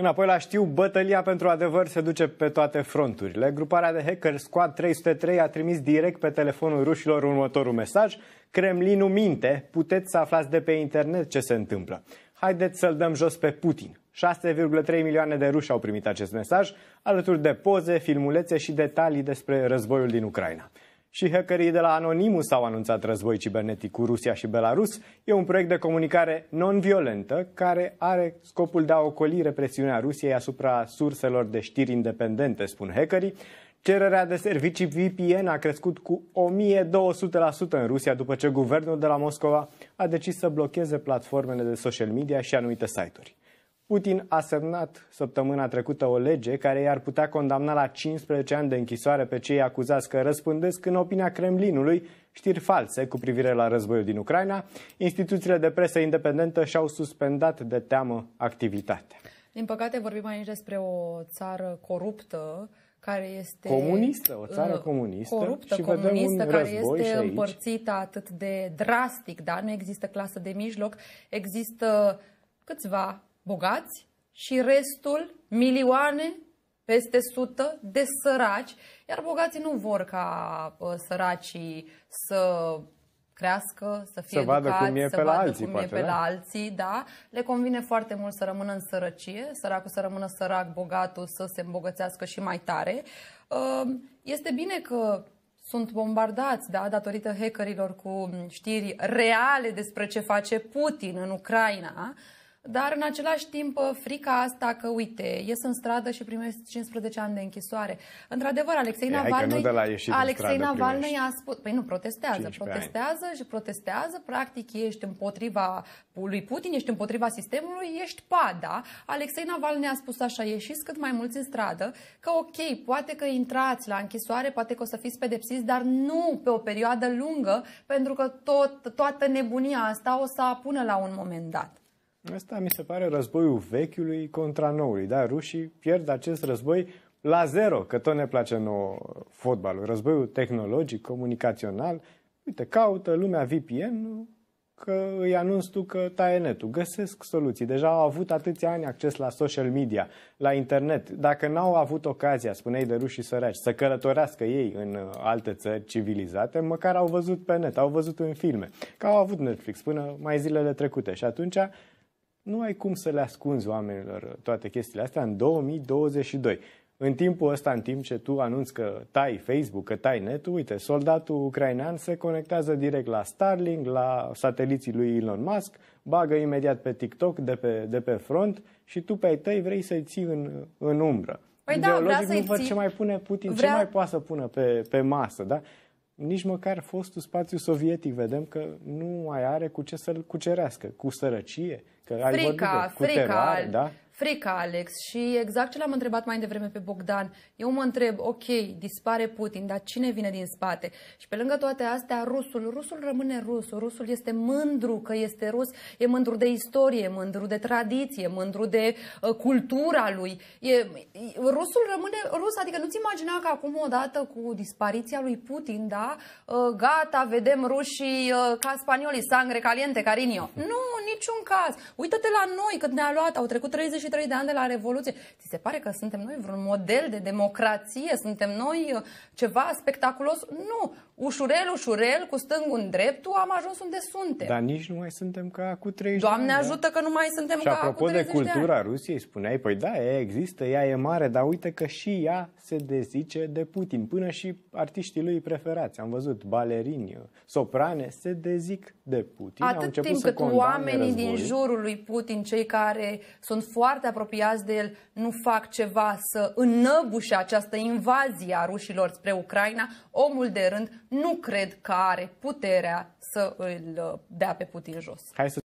Înapoi la știu, bătălia pentru adevăr se duce pe toate fronturile. Gruparea de hacker Squad 303 a trimis direct pe telefonul rușilor următorul mesaj Kremlinul minte, puteți să aflați de pe internet ce se întâmplă. Haideți să-l dăm jos pe Putin. 6,3 milioane de ruși au primit acest mesaj, alături de poze, filmulețe și detalii despre războiul din Ucraina și hackerii de la Anonymous au anunțat război cibernetic cu Rusia și Belarus. E un proiect de comunicare non-violentă care are scopul de a ocoli represiunea Rusiei asupra surselor de știri independente, spun hackerii. Cererea de servicii VPN a crescut cu 1200% în Rusia după ce guvernul de la Moscova a decis să blocheze platformele de social media și anumite site-uri. Putin a semnat săptămâna trecută o lege care i-ar putea condamna la 15 ani de închisoare pe cei acuzați că răspândesc în opinia Kremlinului știri false cu privire la războiul din Ucraina. Instituțiile de presă independentă și-au suspendat de teamă activitatea. Din păcate vorbim aici despre o țară coruptă, care este comunistă, o țară uh, comunistă, coruptă, și comunistă, care este împărțită atât de drastic, da? Nu există clasă de mijloc, există câțiva bogați și restul, milioane, peste sută de săraci, iar bogații nu vor ca uh, săracii să crească, să fie să vadă educați, cum e să pe la alții, cum poate, e pe da? la alții, da. Le convine foarte mult să rămână în sărăcie, săracul să rămână sărac, bogatul să se îmbogățească și mai tare. Uh, este bine că sunt bombardați, da, datorită hackerilor cu știri reale despre ce face Putin în Ucraina, dar în același timp, frica asta că, uite, ies în stradă și primesc 15 ani de închisoare. Într-adevăr, Alexei Navalnui, de la Alexei Navalnăi a spus, păi nu, protestează, protestează și protestează, practic ești împotriva lui Putin, ești împotriva sistemului, ești pada. Alexei Navalnui a spus așa, ieșiți cât mai mulți în stradă, că ok, poate că intrați la închisoare, poate că o să fiți pedepsiți, dar nu pe o perioadă lungă, pentru că tot, toată nebunia asta o să apună la un moment dat. Asta mi se pare războiul vechiului contra noului. Da, rușii pierd acest război la zero, că tot ne place nouă fotbalul. Războiul tehnologic, comunicațional. Uite, caută lumea VPN că îi anunț tu că taie netul. Găsesc soluții. Deja au avut atâția ani acces la social media, la internet. Dacă n-au avut ocazia, spuneai de rușii săraci, să călătorească ei în uh, alte țări civilizate, măcar au văzut pe net, au văzut în filme. Că au avut Netflix până mai zilele trecute. Și atunci nu ai cum să le ascunzi oamenilor toate chestiile astea în 2022. În timpul ăsta, în timp ce tu anunți că tai Facebook, că tai net, uite, soldatul ucrainean se conectează direct la Starlink, la sateliții lui Elon Musk, bagă imediat pe TikTok de pe, de pe front și tu pe ai tăi vrei să-i ții în, în umbră. Păi da, Ideologic da, vrea nu văd ce mai pune Putin, vrea... ce mai poate să pună pe, pe masă, da? Nici măcar fostul spațiu sovietic vedem că nu mai are cu ce să-l cucerească, cu sărăcie, Că ai frica, cu frica, teroare, da? frica, Alex. Și exact ce l-am întrebat mai devreme pe Bogdan. Eu mă întreb, ok, dispare Putin, dar cine vine din spate? Și pe lângă toate astea, rusul. Rusul rămâne rus. Rusul este mândru că este rus. E mândru de istorie, mândru de tradiție, mândru de uh, cultura lui. E, rusul rămâne rus. Adică nu-ți imagina că acum odată cu dispariția lui Putin, da, uh, gata, vedem rușii uh, ca spanioli, sangre caliente, carinio. Nu, niciun caz. Uită-te la noi cât ne-a luat, au trecut 33 de ani de la Revoluție. Ți se pare că suntem noi vreun model de democrație? Suntem noi uh, ceva spectaculos? Nu! Ușurel, ușurel, cu stângul în dreptul, am ajuns unde suntem. Dar nici nu mai suntem ca cu 30 Doamne ani, da. ajută că nu mai suntem și ca apropo cu 30 de cultura de ani. Rusiei, spuneai, păi da, ea există, ea e mare, dar uite că și ea se dezice de Putin. Până și artiștii lui preferați, am văzut, balerini, soprane, se dezic de Putin. Atât timp cât oamenii războiul. din jurul lui Putin, cei care sunt foarte apropiați de el, nu fac ceva să înăbușe această invazie a rușilor spre Ucraina, omul de rând nu cred că are puterea să îl uh, dea pe Putin jos. Hai să